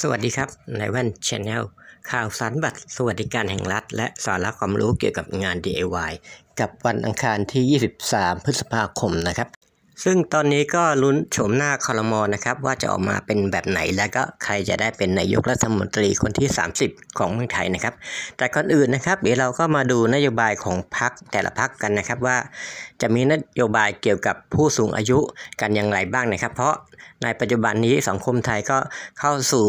สวัสดีครับ ในแว่นชาแนลข่าวสารบัตร สวัสดิการแห่งรัฐและสาระความรู้เกี่ยวกับงาน DIY กับวันอังคารที่ 23 พฤษภาคมนะครับซึ่งตอนนี้ก็ลุ้นโฉมหน้าคอรมอนะครับว่าจะออกมาเป็นแบบไหนแล้วก็ใครจะได้เป็นนายกรัฐมนตรีคนที่ 30 ของเมืองไทยนะครับ แต่ก่อนอื่นนะครับ เดี๋ยวเราก็มาดูนโยบายของพรรคแต่ละพรรคกันนะครับว่า จะมีนโยบายเกี่ยวกับผู้สูงอายุกันอย่างไรบ้างนะครับเพราะในปัจจุบันนี้สังคมไทยก็เข้าสู่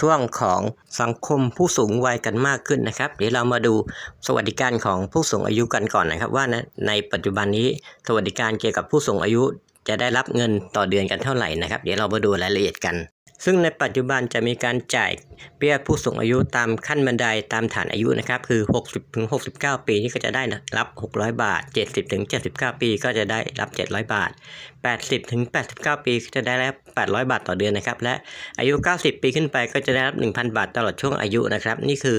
ช่วงของสังคมผู้สูงวัยกันมากขึ้นนะครับเดี๋ยวเรามาดูสวัสดิการของผู้สูงอายุกันก่อนนะครับ ว่าในปัจจุบันนี้ สวัสดิการเกี่ยวกับผู้สูงอายุจะได้รับเงินต่อเดือนกันเท่าไหร่นะครับ เดี๋ยวเรามาดูรายละเอียดกันซึ่งในปัจจุบันจะมีการจ่ายเบี้ยผู้สูงอายุตามขั้นบันไดตามฐานอายุนะครับคือ 60ถึง69 ปีนี่ก็จะได้รับ 600 บาท 70ถึง79 ปีก็จะได้รับ 700 บาท 80ถึง89 ปีก็จะได้รับ 800 บาทต่อเดือนนะครับและอายุ 90 ปีขึ้นไปก็จะได้รับ 1,000 บาท ตลอดช่วงอายุนะครับนี่คือ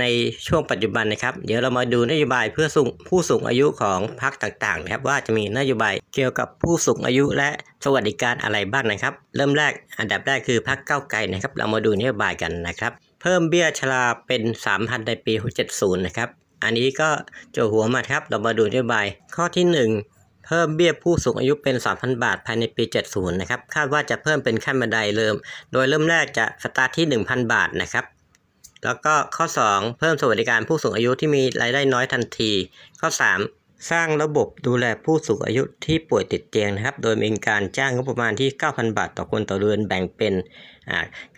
ในช่วงปัจจุบันนะครับเดี๋ยวเรามาดูนโยบายเพื่อผู้สูงอายุของพรรคต่างๆนะครับว่าจะมีนโยบายเกี่ยวกับผู้สูงอายุและสวัสดิการอะไรบ้างนะครับ เริ่มแรกอันดับแรกคือพักเก้าไกลนะครับ เรามาดูนโยบายกันนะครับ เพิ่มเบี้ยชราเป็น 3,000ในปี70 นะครับ อันนี้ก็โจหัวมาครับ เรามาดูนโยบายข้อที่ 1 เพิ่มเบี้ยผู้สูงอายุเป็น 3,000 บาท ภายในปี 70 นะครับ คาดว่าจะเพิ่มเป็นขั้นบันไดเริ่ม โดยเริ่มแรกจะสตาร์ทที่ 1,000 บาทนะครับ แล้วก็ข้อ 2 เพิ่มสวัสดิการผู้สูงอายุที่มีรายได้น้อยทันที ข้อ 3สร้างระบบดูแลผู้สูงอายุที่ป่วยติดเตียงนะครับ โดยมีการจ้างงบประมาณที่ 9,000 บาทต่อคนต่อเดือนแบ่งเป็น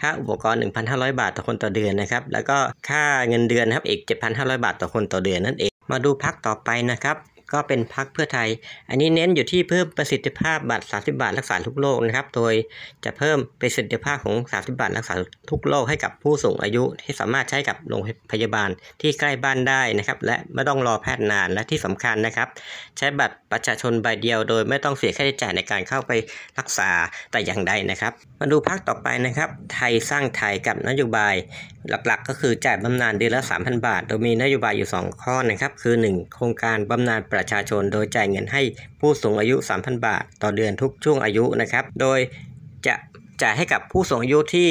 ค่าอุปกรณ์ 1,500 บาทต่อคนต่อเดือนนะครับแล้วก็ค่าเงินเดือนนะครับอีก7,500 บาทต่อคนต่อเดือนนั่นเอง มาดูพักต่อไปนะครับก็เป็นพักเพื่อไทย อันนี้เน้นอยู่ที่เพิ่มประสิทธิภาพบัตร30บาทรักษาทุกโรคนะครับ โดยจะเพิ่มประสิทธิภาพของ30บาทรักษาทุกโรคให้กับผู้สูงอายุที่สามารถใช้กับโรงพยาบาลที่ใกล้บ้านได้นะครับและไม่ต้องรอแพทย์นานและที่สำคัญนะครับ ใช้บัตรประชาชนใบเดียวโดยไม่ต้องเสียค่าใช้จ่ายในการเข้าไปรักษาแต่อย่างใดนะครับ มาดูพักต่อไปนะครับ ไทยสร้างไทยกับนโยบายหลัก ๆ ก็คือจ่ายบำนาญเดือนละ 3,000 บาท โดยมีนโยบายอยู่ 2 ข้อนะครับคือ 1 โครงการบำนาญประชาชนโดยจ่ายเงินให้ผู้สูงอายุ 3,000 บาท ต่อเดือนทุกช่วงอายุนะครับ โดยจะจ่ายให้กับผู้สูงอายุที่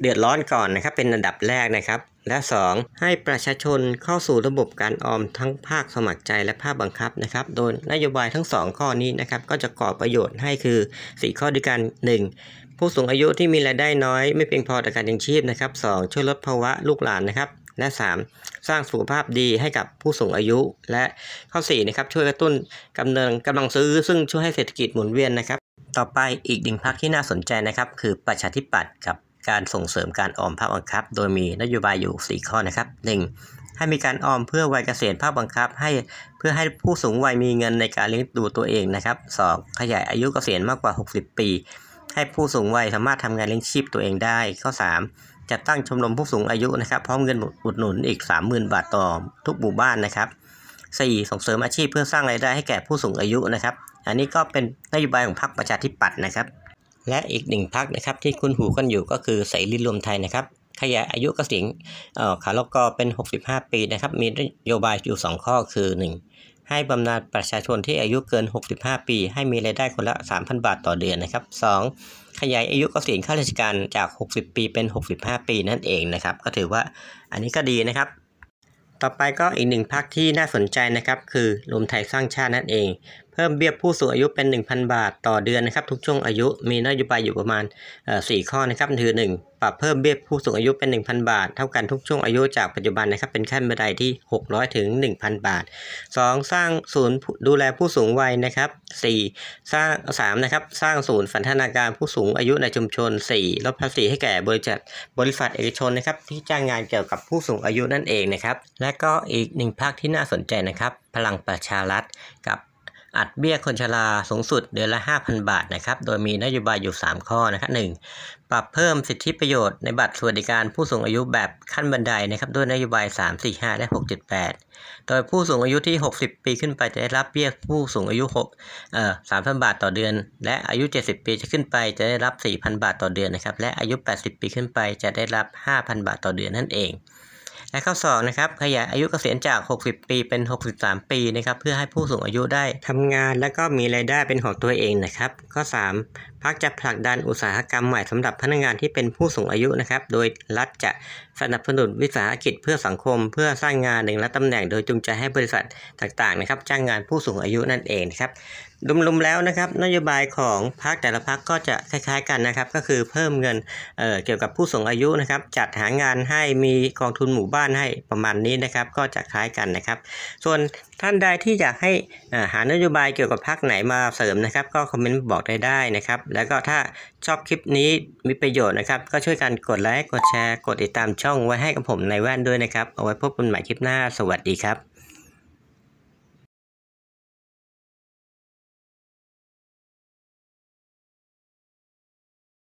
เดือดร้อนก่อนนะครับ เป็นอันดับแรกนะครับ และ2ให้ประชาชนเข้าสู่ระบบการออมทั้งภาคสมัครใจและภาคบังคับนะครับ โดยนโยบายทั้ง 2 ข้อนี้นะครับก็จะก่อประโยชน์ให้คือ 4 ข้อด้วยกัน 1. ผู้สูงอายุที่มีรายได้น้อย ไม่เพียงพอต่อการยังชีพนะครับ 2. ช่วยลดภาวะลูกหลานนะครับและ 3. สร้างสุขภาพดีให้กับผู้สูงอายุ และข้อ4นะครับช่วยกระตุ้นกำเนิดกำลังซื้อซึ่งช่วยให้เศรษฐกิจหมุนเวียนนะครับต่อไปอีกหนึ่งพักที่น่าสนใจนะครับ คือประชาธิปัตย์กับการส่งเสริมการออมภาคบังคับ โดยมีนโยบายอยู่ 4 ข้อนะครับ 1. ให้มีการออมเพื่อวัยเกษียณภาคบังคับ ให้เพื่อให้ผู้สูงวัยมีเงินในการเลี้ยงดูตัวเองนะครับ 2. ขยายอายุเกษียณมากกว่า 60 ปี ให้ผู้สูงวัยสามารถทำงานเลี้ยงชีพตัวเองได้ ข้อ 3จัดตั้งชมรมผู้สูงอายุนะครับพร้อมเงินอุดหนุนอีก 30,000 บาทต่อ ทุกหมู่บ้านนะครับ 4. ส่งเสริมอาชีพเพื่อสร้างรายได้ให้แก่ผู้สูงอายุนะครับ อันนี้ก็เป็นนโยบายของพรรคประชาธิปัตย์นะครับ และอีกหนึ่งพรรคนะครับที่คุณหูกันอยู่ก็คือเสรีรวมไทยนะครับขยายอายุกสเงเอ่อขาลกอเป็น 65 ปีนะครับมีนโยบายอยู่ 2 ข้อคือ 1ให้บำนาญประชาชนที่อายุเกิน 65 ปี ให้มีรายได้คนละ 3,000 บาทต่อเดือนนะครับ 2. ขยายอายุเกษียณข้าราชการจาก 60 ปีเป็น 65 ปีนั่นเองนะครับ ก็ถือว่าอันนี้ก็ดีนะครับ ต่อไปก็อีกหนึ่งพักที่น่าสนใจนะครับ คือรวมไทยสร้างชาตินั่นเองพิ่มเบี้ยผู้สูงอายุเป็น 1,000 บาทต่อเดือนนะครับทุกช่วงอายุมีนโยบายอยู่ประมาณ 4 ข้อนะครับคือ 1 ปรับเพิ่มเบี้ยผู้สูงอายุเป็น1,000 บาทเท่ากันทุกช่วงอายุจากปัจจุบันนะครับเป็นขั้นบันไดที่600ถึง1,000บาท 2. สร้างศูนย์ดูแลผู้สูงวัยนะครับ 4. สร้าง3นะครับสร้างศูนย์สันทนาการผู้สูงอายุในชุมชน 4. ลดภาษีให้แก่บริษัทบริษัทเอกชนนะครับที่จ้างงานเกี่ยวกับผู้สูงอายุนั่นเองนะครับและก็อีกหนึ่งภาคที่น่าสนใจนะครับพลังประชารัฐกับอัดเบี้ยคนชราสูงสุดเดือนละ 5,000 บาทนะครับ โดยมีนโยบายอยู่ 3 ข้อนะครับหนึ่งปรับเพิ่มสิทธิประโยชน์ในบัตรสวัสดิการผู้สูงอายุแบบขั้นบันไดนะครับด้วยนโยบาย 3 4 5 และ6.8โดยผู้สูงอายุที่ 60 ปีขึ้นไปจะได้รับเบี้ยผู้สูงอายุ6เอ่อ3,000 บาทต่อเดือน และอายุ 70 ปีจะขึ้นไปจะได้รับ 4,000 บาทต่อเดือนนะครับและอายุ 80 ปีขึ้นไปจะได้รับ 5,000 บาทต่อเดือนนั่นเองและข้อ2นะครับ ขยายอายุเกษียณจาก 60 ปีเป็น 63 ปีนะครับเพื่อให้ผู้สูงอายุได้ทำงานและก็มีรายได้เป็นของตัวเองนะครับข้อ 3พักจะผลักดันอุตสาหกรรมใหม่สำหรับพนักงานที่เป็นผู้สูงอายุนะครับ โดยรัฐจะสนับสนุนวิสาหกิจเพื่อสังคม เพื่อสร้างงานหนึ่งและตำแหน่ง โดยจูงใจให้บริษัทต่างๆนะครับจ้างงานผู้สูงอายุนั่นเองครับรวมๆแล้วนะครับ นโยบายของพักแต่ละพักก็จะคล้ายๆ กันนะครับ ก็คือเพิ่มเงินเเกี่ยวกับผู้สูงอายุนะครับ จัดหางานให้มีกองทุนหมู่บ้านให้ประมาณนี้นะครับ ก็จะคล้ายกันนะครับ ส่วนท่านใดที่อยากให้หานโยบายเกี่ยวกับพักไหนมาเสริมนะครับ ก็คอมเมนต์บอกได้ได้นะครับแล้วก็ถ้าชอบคลิปนี้มีประโยชน์นะครับ ก็ช่วยกันกดไลค์กดแชร์ กดติดตามช่องไว้ให้กับผมในแว่นด้วยนะครับ เอาไว้พบกันใหม่คลิปหน้า สวัสดีครับ